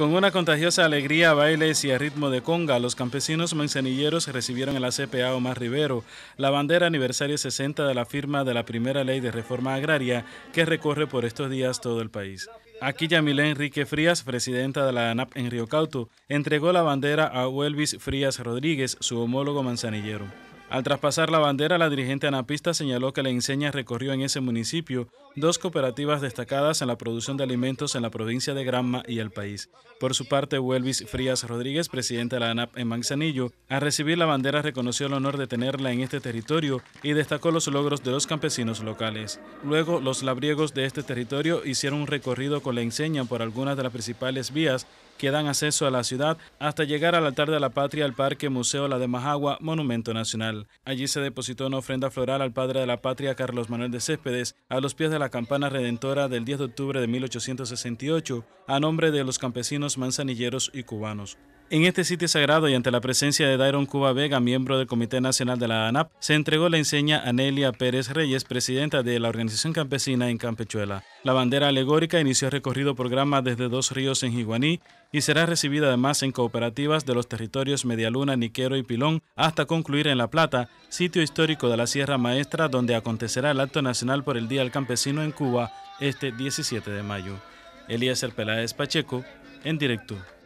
Con una contagiosa alegría, bailes y a ritmo de conga, los campesinos manzanilleros recibieron en la CPA Omar Rivero la bandera aniversario 60 de la firma de la primera ley de reforma agraria que recorre por estos días todo el país. Aquí Yamilé Enrique Frías, presidenta de la ANAP en Río Cauto, entregó la bandera a Huelvis Frías Rodríguez, su homólogo manzanillero. Al traspasar la bandera, la dirigente anapista señaló que la enseña recorrió en ese municipio dos cooperativas destacadas en la producción de alimentos en la provincia de Granma y el país. Por su parte, Welvis Frías Rodríguez, presidente de la ANAP en Manzanillo, al recibir la bandera reconoció el honor de tenerla en este territorio y destacó los logros de los campesinos locales. Luego, los labriegos de este territorio hicieron un recorrido con la enseña por algunas de las principales vías que dan acceso a la ciudad hasta llegar al altar de la patria, al Parque Museo La de Majagua, Monumento Nacional. Allí se depositó una ofrenda floral al padre de la patria Carlos Manuel de Céspedes a los pies de la campana redentora del 10 de octubre de 1868 a nombre de los campesinos manzanilleros y cubanos. En este sitio sagrado y ante la presencia de Dairon Cuba Vega, miembro del Comité Nacional de la ANAP, se entregó la enseña a Nelia Pérez Reyes, presidenta de la Organización Campesina en Campechuela. La bandera alegórica inició recorrido por programa desde Dos Ríos en Jiguaní y será recibida además en cooperativas de los territorios Medialuna, Niquero y Pilón hasta concluir en La Plata sitio histórico de la Sierra Maestra, donde acontecerá el acto nacional por el Día del Campesino en Cuba este 17 de mayo. Elías El Pacheco, en directo.